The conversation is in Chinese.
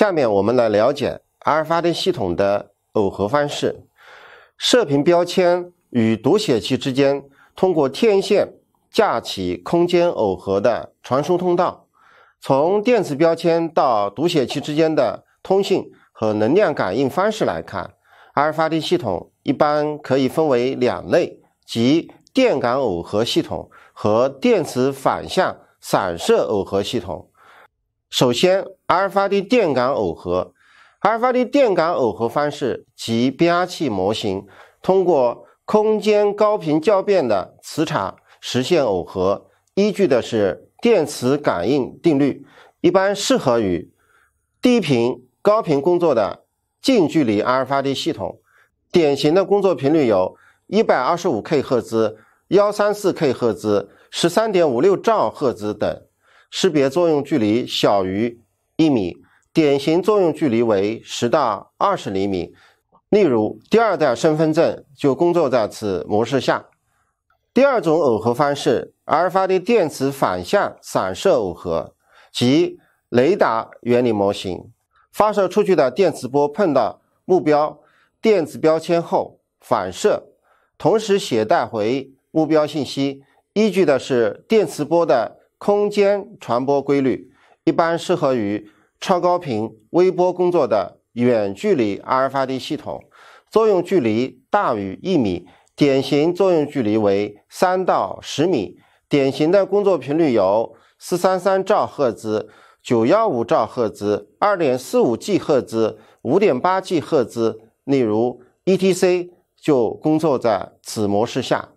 下面我们来了解阿尔法丁系统的耦合方式。射频标签与读写器之间通过天线架起空间耦合的传输通道。从电磁标签到读写器之间的通信和能量感应方式来看，阿尔法丁系统一般可以分为两类，即电感耦合系统和电磁反向散射耦合系统。首先，阿尔法的电感耦合，阿尔法的电感耦合方式及变压器模型，通过空间高频交变的磁场实现耦合，依据的是电磁感应定律，一般适合于低频高频工作的近距离阿尔法的系统，典型的工作频率有一百二十五 k 赫兹、134K 赫兹、十三点五六兆赫兹等。识别作用距离小于一米，典型作用距离为十到二十厘米。例如，第二代身份证就工作在此模式下。第二种耦合方式：阿尔法的电磁反向散射耦合及雷达原理模型。发射出去的电磁波碰到目标电子标签后反射，同时携带回目标信息。依据的是电磁波的。空间传播规律一般适合于超高频微波工作的远距离阿尔法 d 系统，作用距离大于一米，典型作用距离为三到十米，典型的工作频率有四三三兆赫兹、九幺五兆赫兹、二点四五 G 赫兹、五点八 G 赫兹。例如，ETC 就工作在此模式下。